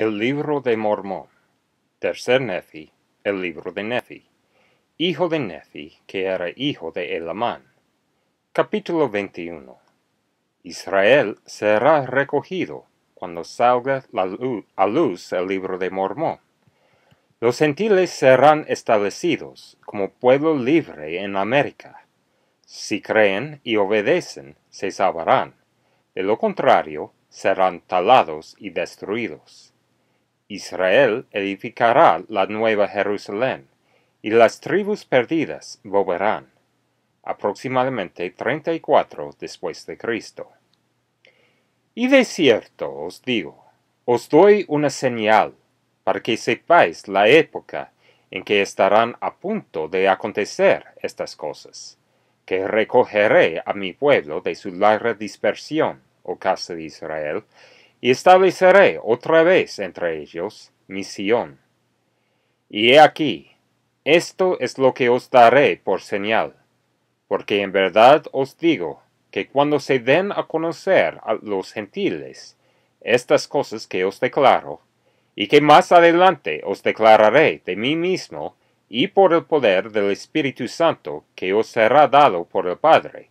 el libro de Mormón. Tercer Nefi, el libro de Nefi. Hijo de Nefi, que era hijo de Elamán. Capítulo 21. Israel será recogido cuando salga la a luz el libro de Mormón. Los gentiles serán establecidos como pueblo libre en América. Si creen y obedecen, se salvarán. De lo contrario, serán talados y destruidos. Israel edificará la nueva Jerusalén, y las tribus perdidas volverán. Aproximadamente 34 después de Cristo. Y de cierto os digo, os doy una señal, para que sepáis la época en que estarán a punto de acontecer estas cosas, que recogeré a mi pueblo de su larga dispersión, o oh casa de Israel, y estableceré otra vez entre ellos mi Sión. Y he aquí, esto es lo que os daré por señal, porque en verdad os digo que cuando se den a conocer a los gentiles estas cosas que os declaro, y que más adelante os declararé de mí mismo y por el poder del Espíritu Santo que os será dado por el Padre,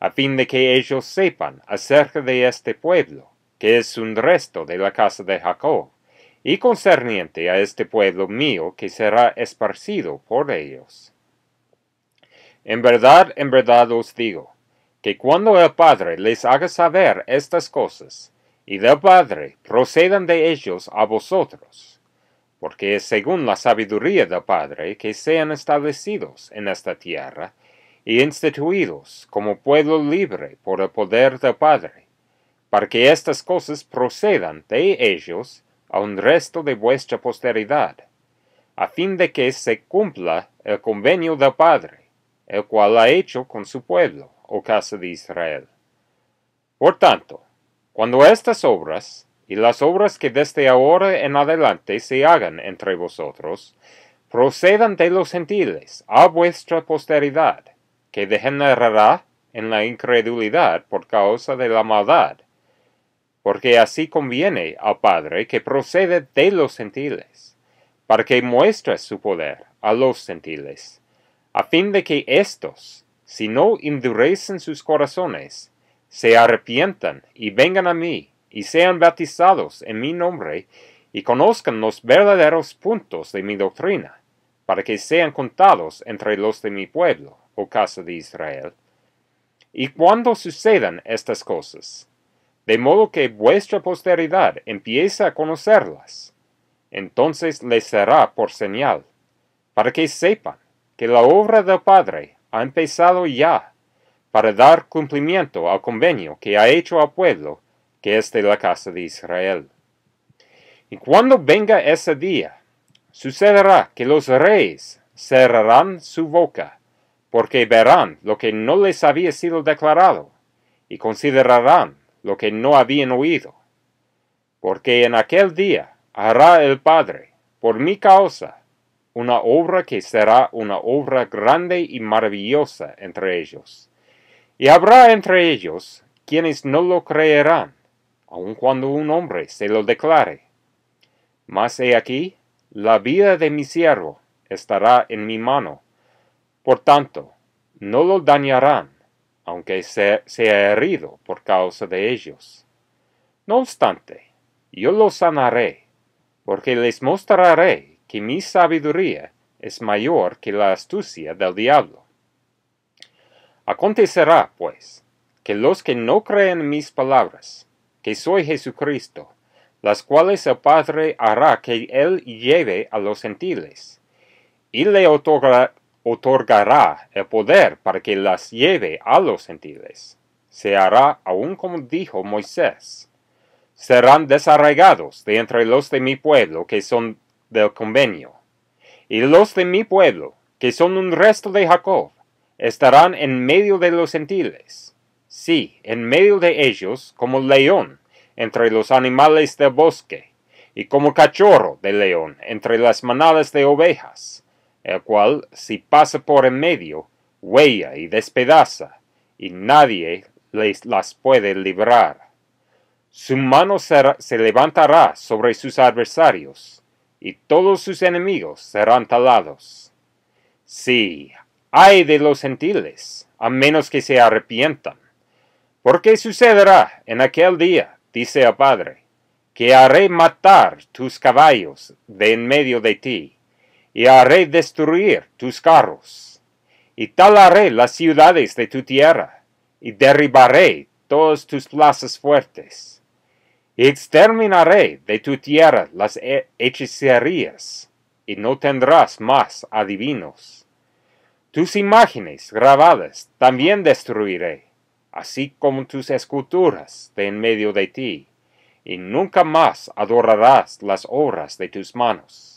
a fin de que ellos sepan acerca de este pueblo, que es un resto de la casa de Jacob, y concerniente a este pueblo mío que será esparcido por ellos. En verdad, en verdad os digo, que cuando el Padre les haga saber estas cosas, y del Padre procedan de ellos a vosotros, porque es según la sabiduría del Padre que sean establecidos en esta tierra, y instituidos como pueblo libre por el poder del Padre, para que estas cosas procedan de ellos a un resto de vuestra posteridad, a fin de que se cumpla el convenio del Padre, el cual ha hecho con su pueblo, o casa de Israel. Por tanto, cuando estas obras, y las obras que desde ahora en adelante se hagan entre vosotros, procedan de los gentiles a vuestra posteridad, que degenerará en la incredulidad por causa de la maldad, porque así conviene al Padre que procede de los gentiles, para que muestre su poder a los gentiles, a fin de que éstos, si no endurecen sus corazones, se arrepientan y vengan a mí, y sean bautizados en mi nombre, y conozcan los verdaderos puntos de mi doctrina, para que sean contados entre los de mi pueblo, o casa de Israel. Y cuando sucedan estas cosas, de modo que vuestra posteridad empiece a conocerlas. Entonces les será por señal, para que sepan que la obra del Padre ha empezado ya, para dar cumplimiento al convenio que ha hecho al pueblo, que es de la casa de Israel. Y cuando venga ese día, sucederá que los reyes cerrarán su boca, porque verán lo que no les había sido declarado, y considerarán lo que no habían oído. Porque en aquel día hará el Padre, por mi causa, una obra que será una obra grande y maravillosa entre ellos. Y habrá entre ellos quienes no lo creerán, aun cuando un hombre se lo declare. Mas he aquí, la vida de mi siervo estará en mi mano. Por tanto, no lo dañarán aunque sea, herido por causa de ellos. No obstante, yo los sanaré, porque les mostraré que mi sabiduría es mayor que la astucia del diablo. Acontecerá, pues, que los que no creen mis palabras, que soy Jesucristo, las cuales el Padre hará que Él lleve a los gentiles, y le otorgará otorgará el poder para que las lleve a los gentiles. Se hará aún como dijo Moisés. Serán desarraigados de entre los de mi pueblo que son del convenio. Y los de mi pueblo, que son un resto de Jacob, estarán en medio de los gentiles. Sí, en medio de ellos como león entre los animales del bosque, y como cachorro de león entre las manadas de ovejas el cual si pasa por en medio, huella y despedaza, y nadie les, las puede librar. Su mano se, levantará sobre sus adversarios, y todos sus enemigos serán talados. Sí, ay de los gentiles, a menos que se arrepientan. Porque sucederá en aquel día, dice el Padre, que haré matar tus caballos de en medio de ti y haré destruir tus carros, y talaré las ciudades de tu tierra, y derribaré todas tus plazas fuertes, y exterminaré de tu tierra las hechicerías, y no tendrás más adivinos. Tus imágenes grabadas también destruiré, así como tus esculturas de en medio de ti, y nunca más adorarás las obras de tus manos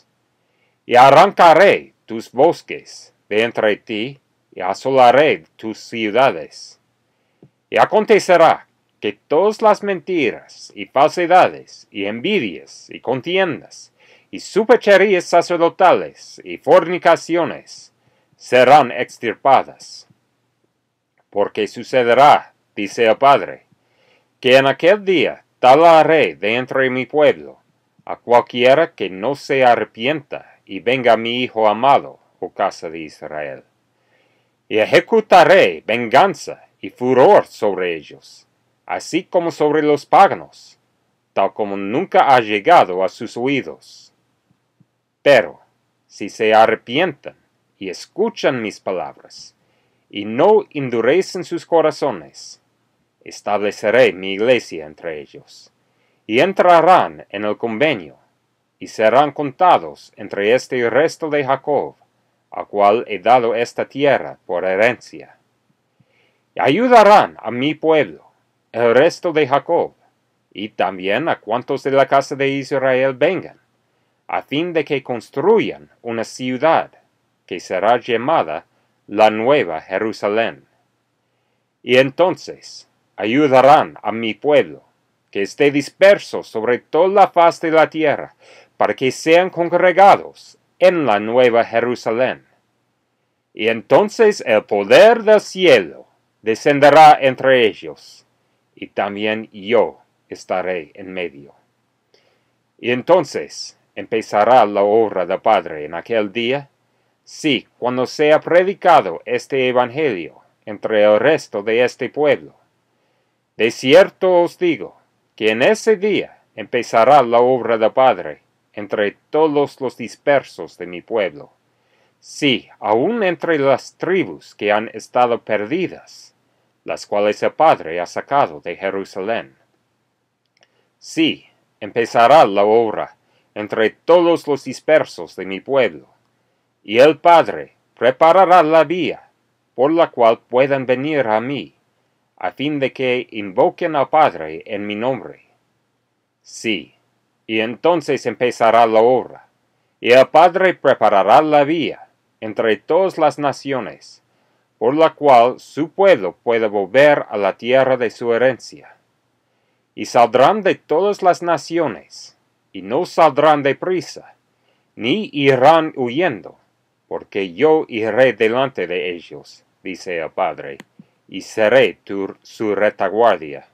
y arrancaré tus bosques de entre ti, y asolaré tus ciudades. Y acontecerá que todas las mentiras y falsedades y envidias y contiendas y supercherías sacerdotales y fornicaciones serán extirpadas. Porque sucederá, dice el Padre, que en aquel día talaré de entre mi pueblo a cualquiera que no se arrepienta y venga mi hijo amado, o casa de Israel. Y ejecutaré venganza y furor sobre ellos, así como sobre los paganos, tal como nunca ha llegado a sus oídos. Pero, si se arrepientan y escuchan mis palabras, y no endurecen sus corazones, estableceré mi iglesia entre ellos, y entrarán en el convenio, y serán contados entre este resto de Jacob, a cual he dado esta tierra por herencia. Y ayudarán a mi pueblo, el resto de Jacob, y también a cuantos de la casa de Israel vengan, a fin de que construyan una ciudad que será llamada la nueva Jerusalén. Y entonces ayudarán a mi pueblo, que esté disperso sobre toda la faz de la tierra, para que sean congregados en la nueva Jerusalén. Y entonces el poder del cielo descenderá entre ellos, y también yo estaré en medio. Y entonces empezará la obra del Padre en aquel día, si cuando sea predicado este Evangelio entre el resto de este pueblo. De cierto os digo, que en ese día empezará la obra del Padre entre todos los dispersos de mi pueblo. Sí, aun entre las tribus que han estado perdidas, las cuales el Padre ha sacado de Jerusalén. Sí, empezará la obra entre todos los dispersos de mi pueblo, y el Padre preparará la vía por la cual puedan venir a mí, a fin de que invoquen al Padre en mi nombre. Sí, y entonces empezará la obra. Y el Padre preparará la vía entre todas las naciones, por la cual su pueblo pueda volver a la tierra de su herencia. Y saldrán de todas las naciones, y no saldrán de prisa, ni irán huyendo, porque yo iré delante de ellos, dice el Padre, y seré su retaguardia.